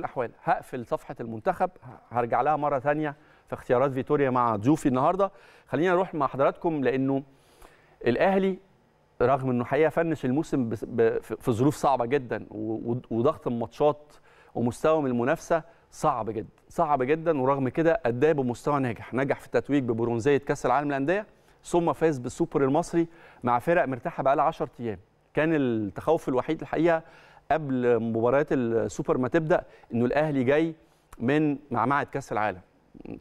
الاحوال هقفل صفحه المنتخب هرجع لها مره ثانيه في اختيارات فيتوريا مع ضيوفي النهارده خلينا نروح مع حضراتكم لانه الاهلي رغم انه حقيقه فنش الموسم في ظروف صعبه جدا وضغط الماتشات ومستوى من المنافسه صعب جدا صعب جدا ورغم كده اداه بمستوى ناجح نجح في التتويج ببرونزيه كاس العالم للانديه ثم فاز بالسوبر المصري مع فرق مرتاحه بقى لها 10 ايام كان التخوف الوحيد الحقيقه قبل مباريات السوبر ما تبدا انه الاهلي جاي من معمعه كاس العالم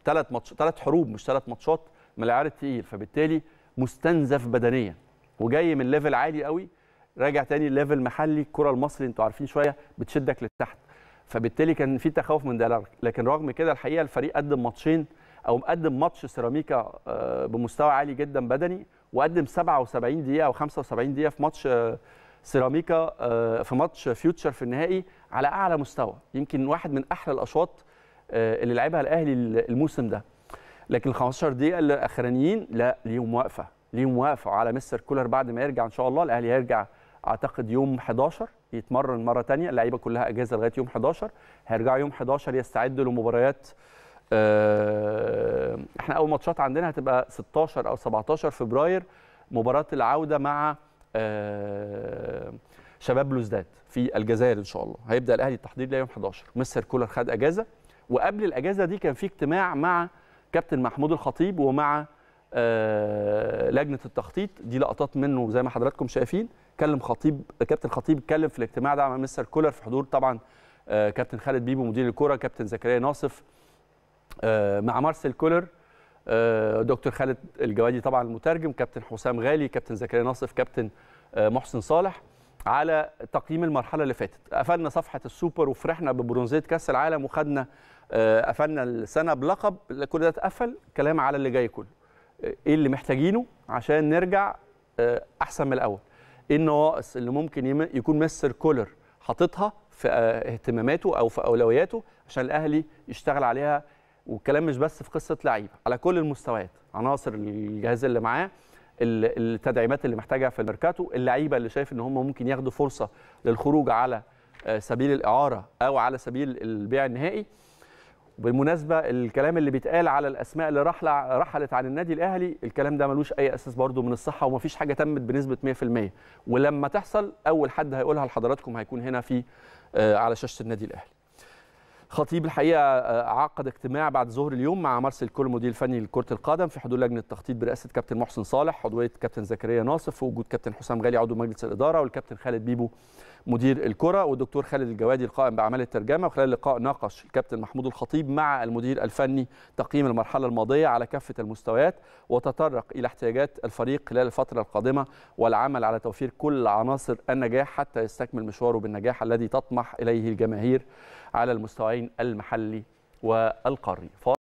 ثلاث ماتش ثلاث حروب مش ثلاث ماتشات من العيار فبالتالي مستنزف بدنيا وجاي من ليفل عالي قوي راجع تاني ليفل محلي الكره المصري انتوا عارفين شويه بتشدك لتحت فبالتالي كان في تخوف من ده لكن رغم كده الحقيقه الفريق قدم ماتشين او مقدم ماتش سيراميكا آه، بمستوى عالي جدا بدني وقدم 77 دقيقه او 75 دقيقه في ماتش آه، سيراميكا آه، في ماتش فيوتشر في النهائي على اعلى مستوى يمكن واحد من احلى الاشواط آه، اللي لعبها الاهلي الموسم ده لكن ال 15 دقيقه الاخرانيين لا ليهم وقفه ليهم وقفه على مستر كولر بعد ما يرجع ان شاء الله الاهلي هيرجع اعتقد يوم 11 يتمرن مره ثانيه اللعيبه كلها اجازه لغايه يوم 11 هيرجعوا يوم 11 يستعدوا لمباريات آه، احنا اول ماتشات عندنا هتبقى 16 او 17 فبراير مباراه العوده مع آه، شباب لوزداد في الجزائر ان شاء الله هيبدا الاهلي التحضير ليوم 11 مستر كولر خد اجازه وقبل الاجازه دي كان في اجتماع مع كابتن محمود الخطيب ومع آه، لجنه التخطيط دي لقطات منه زي ما حضراتكم شايفين كلم خطيب كابتن خطيب اتكلم في الاجتماع ده مع مستر كولر في حضور طبعا آه، كابتن خالد بيبو مدير الكوره كابتن زكريا ناصف مع مارسيل كولر آه، دكتور خالد الجوادي طبعا المترجم كابتن حسام غالي كابتن زكريا ناصف كابتن آه، محسن صالح على تقييم المرحله اللي فاتت قفلنا صفحه السوبر وفرحنا ببرونزيه كاس العالم وخدنا آه، قفلنا السنه بلقب كل ده اتقفل كلام على اللي جاي كله ايه اللي محتاجينه عشان نرجع احسن من الاول ايه النواقص اللي ممكن يكون مستر كولر حاططها في اهتماماته او في اولوياته عشان الاهلي يشتغل عليها والكلام مش بس في قصه لعيبه على كل المستويات عناصر الجهاز اللي معاه التدعيمات اللي محتاجها في الميركاتو اللعيبه اللي شايف ان هم ممكن ياخدوا فرصه للخروج على آه، سبيل الاعاره او على سبيل البيع النهائي وبالمناسبه الكلام اللي بيتقال على الاسماء اللي رحل رحلت عن النادي الاهلي الكلام ده ملوش اي اساس برضو من الصحه ومفيش حاجه تمت بنسبه 100% ولما تحصل اول حد هيقولها لحضراتكم هيكون هنا في آه، على شاشه النادي الاهلي خطيب الحقيقه آه، عقد اجتماع بعد ظهر اليوم مع مارسيل كول المدير الفني لكره القدم في حضور لجنه التخطيط برئاسه كابتن محسن صالح عضويه كابتن زكريا ناصف ووجود وجود كابتن حسام غالي عضو مجلس الاداره والكابتن خالد بيبو مدير الكره والدكتور خالد الجوادي القائم باعمال الترجمه وخلال اللقاء ناقش الكابتن محمود الخطيب مع المدير الفني تقييم المرحله الماضيه على كافه المستويات وتطرق الى احتياجات الفريق خلال الفتره القادمه والعمل على توفير كل عناصر النجاح حتى يستكمل مشواره بالنجاح الذي تطمح اليه الجماهير على المستويين الشارعين المحلي والقاري